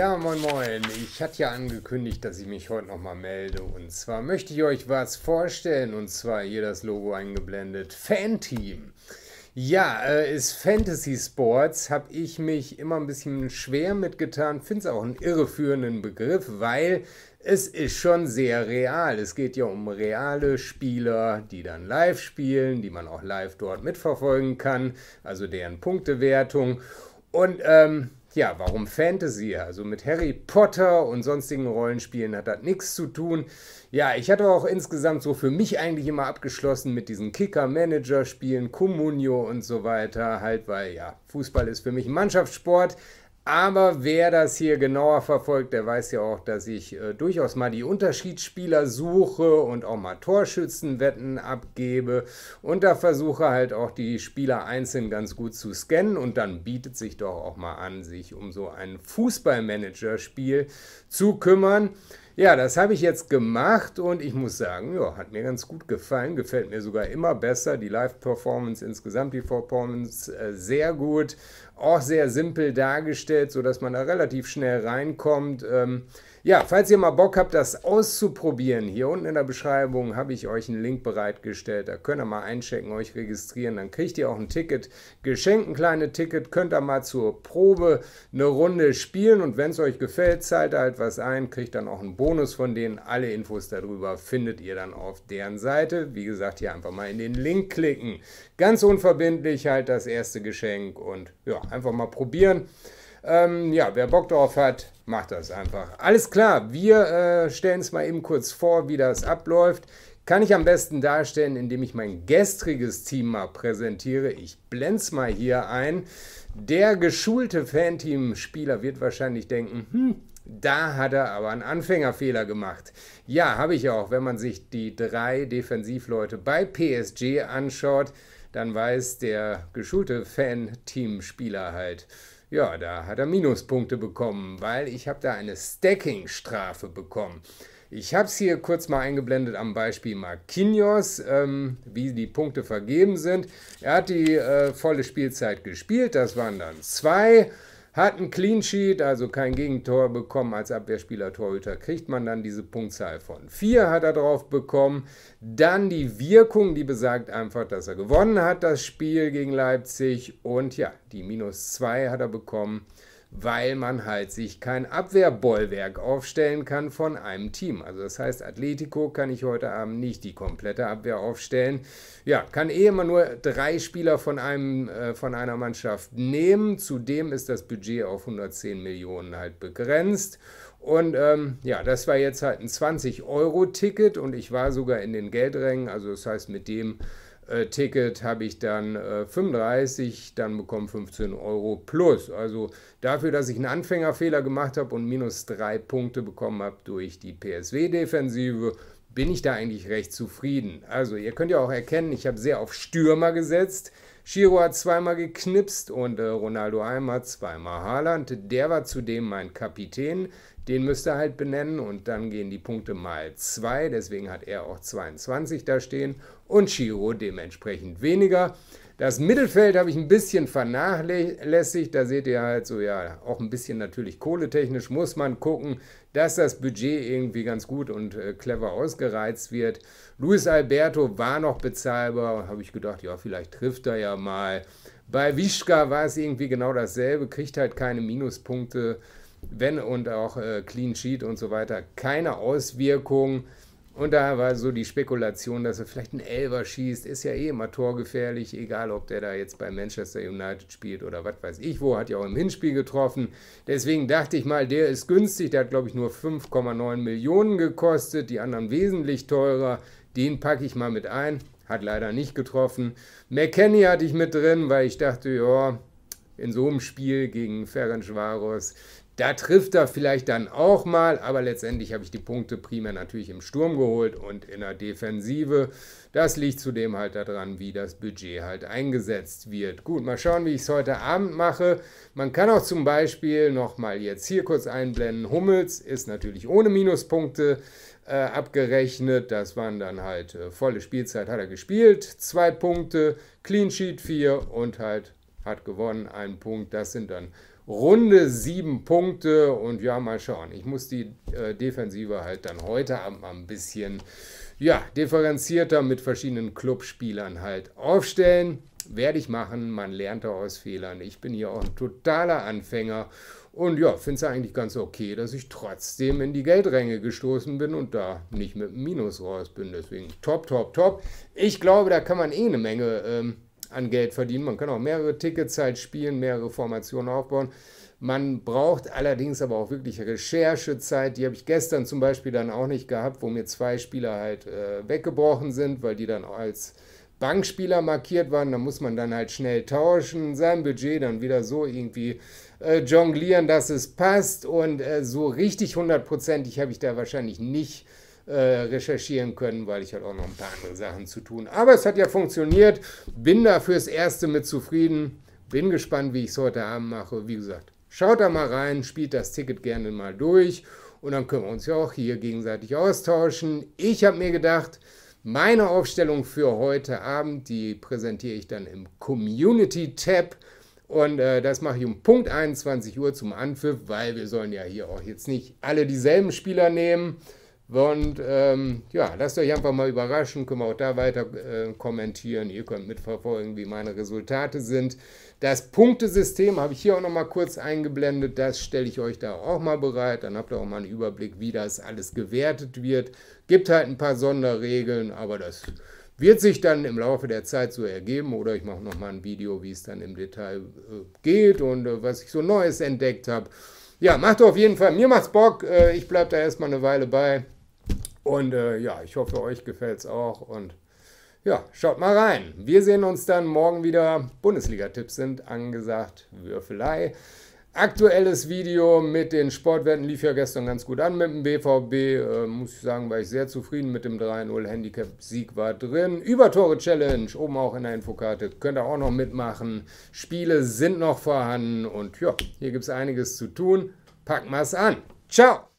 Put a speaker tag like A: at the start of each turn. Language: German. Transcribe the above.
A: Ja, moin moin. Ich hatte ja angekündigt, dass ich mich heute nochmal melde. Und zwar möchte ich euch was vorstellen. Und zwar hier das Logo eingeblendet. Fan-Team. Ja, äh, ist Fantasy Sports, habe ich mich immer ein bisschen schwer mitgetan, finde es auch einen irreführenden Begriff, weil es ist schon sehr real. Es geht ja um reale Spieler, die dann live spielen, die man auch live dort mitverfolgen kann, also deren Punktewertung. Und ähm, ja, warum Fantasy? Also mit Harry Potter und sonstigen Rollenspielen hat das nichts zu tun. Ja, ich hatte auch insgesamt so für mich eigentlich immer abgeschlossen mit diesen Kicker-Manager-Spielen, Comunio und so weiter. Halt, weil ja, Fußball ist für mich Mannschaftssport. Aber wer das hier genauer verfolgt, der weiß ja auch, dass ich äh, durchaus mal die Unterschiedsspieler suche und auch mal Torschützenwetten abgebe. Und da versuche halt auch die Spieler einzeln ganz gut zu scannen. Und dann bietet sich doch auch mal an, sich um so ein Fußballmanager-Spiel zu kümmern. Ja, das habe ich jetzt gemacht und ich muss sagen, ja, hat mir ganz gut gefallen, gefällt mir sogar immer besser. Die Live-Performance insgesamt, die Performance äh, sehr gut, auch sehr simpel dargestellt, sodass man da relativ schnell reinkommt. Ähm, ja, falls ihr mal Bock habt, das auszuprobieren, hier unten in der Beschreibung habe ich euch einen Link bereitgestellt. Da könnt ihr mal einchecken, euch registrieren. Dann kriegt ihr auch ein Ticket geschenkt, ein kleines Ticket. Könnt ihr mal zur Probe eine Runde spielen. Und wenn es euch gefällt, zahlt ihr halt was ein, kriegt dann auch einen Bonus von denen. Alle Infos darüber findet ihr dann auf deren Seite. Wie gesagt, hier einfach mal in den Link klicken. Ganz unverbindlich halt das erste Geschenk und ja, einfach mal probieren. Ähm, ja, wer Bock drauf hat, macht das einfach. Alles klar, wir äh, stellen es mal eben kurz vor, wie das abläuft. Kann ich am besten darstellen, indem ich mein gestriges Team mal präsentiere. Ich blende es mal hier ein. Der geschulte Fanteam-Spieler wird wahrscheinlich denken, hm, da hat er aber einen Anfängerfehler gemacht. Ja, habe ich auch. Wenn man sich die drei Defensivleute bei PSG anschaut, dann weiß der geschulte Fan-Team-Spieler halt, ja, da hat er Minuspunkte bekommen, weil ich habe da eine Stacking-Strafe bekommen. Ich habe es hier kurz mal eingeblendet am Beispiel Marquinhos, ähm, wie die Punkte vergeben sind. Er hat die äh, volle Spielzeit gespielt, das waren dann zwei. Hat ein Clean Sheet, also kein Gegentor bekommen als Abwehrspieler, Torhüter, kriegt man dann diese Punktzahl von 4 hat er drauf bekommen. Dann die Wirkung, die besagt einfach, dass er gewonnen hat, das Spiel gegen Leipzig. Und ja, die minus 2 hat er bekommen weil man halt sich kein Abwehrbollwerk aufstellen kann von einem Team. Also das heißt, Atletico kann ich heute Abend nicht die komplette Abwehr aufstellen. Ja, kann eh immer nur drei Spieler von, einem, äh, von einer Mannschaft nehmen. Zudem ist das Budget auf 110 Millionen halt begrenzt. Und ähm, ja, das war jetzt halt ein 20-Euro-Ticket und ich war sogar in den Geldrängen. Also das heißt, mit dem äh, Ticket habe ich dann äh, 35, dann bekomme 15 Euro plus. Also dafür, dass ich einen Anfängerfehler gemacht habe und minus drei Punkte bekommen habe durch die PSW-Defensive, bin ich da eigentlich recht zufrieden. Also ihr könnt ja auch erkennen, ich habe sehr auf Stürmer gesetzt. Giro hat zweimal geknipst und äh, Ronaldo einmal, zweimal Haaland. Der war zudem mein Kapitän. Den müsst ihr halt benennen und dann gehen die Punkte mal 2. Deswegen hat er auch 22 da stehen und Giro dementsprechend weniger. Das Mittelfeld habe ich ein bisschen vernachlässigt. Da seht ihr halt so, ja, auch ein bisschen natürlich kohletechnisch muss man gucken, dass das Budget irgendwie ganz gut und äh, clever ausgereizt wird. Luis Alberto war noch bezahlbar, habe ich gedacht, ja, vielleicht trifft er ja mal. Bei Wischka war es irgendwie genau dasselbe, kriegt halt keine Minuspunkte, wenn und auch äh, Clean Sheet und so weiter, keine Auswirkungen. Und da war so die Spekulation, dass er vielleicht einen Elver schießt, ist ja eh immer torgefährlich, egal ob der da jetzt bei Manchester United spielt oder was weiß ich wo, hat ja auch im Hinspiel getroffen. Deswegen dachte ich mal, der ist günstig, der hat glaube ich nur 5,9 Millionen gekostet, die anderen wesentlich teurer. Den packe ich mal mit ein. Hat leider nicht getroffen. McKenny hatte ich mit drin, weil ich dachte, ja, in so einem Spiel gegen Ferencvaros da trifft er vielleicht dann auch mal, aber letztendlich habe ich die Punkte primär natürlich im Sturm geholt und in der Defensive. Das liegt zudem halt daran, wie das Budget halt eingesetzt wird. Gut, mal schauen, wie ich es heute Abend mache. Man kann auch zum Beispiel nochmal jetzt hier kurz einblenden. Hummels ist natürlich ohne Minuspunkte äh, abgerechnet. Das waren dann halt äh, volle Spielzeit hat er gespielt. Zwei Punkte, Clean Sheet 4 und halt hat gewonnen, einen Punkt. Das sind dann Runde sieben Punkte und ja, mal schauen. Ich muss die äh, Defensive halt dann heute Abend mal ein bisschen ja, differenzierter mit verschiedenen Clubspielern halt aufstellen. Werde ich machen, man lernt da aus Fehlern. Ich bin hier auch ein totaler Anfänger und ja, finde es eigentlich ganz okay, dass ich trotzdem in die Geldränge gestoßen bin und da nicht mit Minus raus bin. Deswegen top, top, top. Ich glaube, da kann man eh eine Menge ähm, an Geld verdienen. Man kann auch mehrere Tickets halt spielen, mehrere Formationen aufbauen. Man braucht allerdings aber auch wirklich Recherchezeit. Die habe ich gestern zum Beispiel dann auch nicht gehabt, wo mir zwei Spieler halt äh, weggebrochen sind, weil die dann als Bankspieler markiert waren. Da muss man dann halt schnell tauschen, sein Budget dann wieder so irgendwie äh, jonglieren, dass es passt. Und äh, so richtig hundertprozentig habe ich da wahrscheinlich nicht äh, äh, recherchieren können, weil ich halt auch noch ein paar andere Sachen zu tun. Aber es hat ja funktioniert. Bin da fürs Erste mit zufrieden. Bin gespannt, wie ich es heute Abend mache. Wie gesagt, schaut da mal rein, spielt das Ticket gerne mal durch und dann können wir uns ja auch hier gegenseitig austauschen. Ich habe mir gedacht, meine Aufstellung für heute Abend, die präsentiere ich dann im Community-Tab. Und äh, das mache ich um Punkt 21 Uhr zum Anpfiff, weil wir sollen ja hier auch jetzt nicht alle dieselben Spieler nehmen. Und ähm, ja, lasst euch einfach mal überraschen, können wir auch da weiter äh, kommentieren. Ihr könnt mitverfolgen, wie meine Resultate sind. Das Punktesystem habe ich hier auch nochmal kurz eingeblendet. Das stelle ich euch da auch mal bereit. Dann habt ihr auch mal einen Überblick, wie das alles gewertet wird. Gibt halt ein paar Sonderregeln, aber das wird sich dann im Laufe der Zeit so ergeben. Oder ich mache nochmal ein Video, wie es dann im Detail äh, geht und äh, was ich so Neues entdeckt habe. Ja, macht auf jeden Fall. Mir macht's Bock. Äh, ich bleibe da erstmal eine Weile bei. Und äh, ja, ich hoffe, euch gefällt es auch. Und ja, schaut mal rein. Wir sehen uns dann morgen wieder. Bundesliga-Tipps sind angesagt. Würfelei. Aktuelles Video mit den Sportwetten lief ja gestern ganz gut an mit dem BVB. Äh, muss ich sagen, war ich sehr zufrieden mit dem 3-0. Handicap-Sieg war drin. Übertore-Challenge, oben auch in der Infokarte. Könnt ihr auch noch mitmachen. Spiele sind noch vorhanden. Und ja, hier gibt es einiges zu tun. Packen wir es an. Ciao!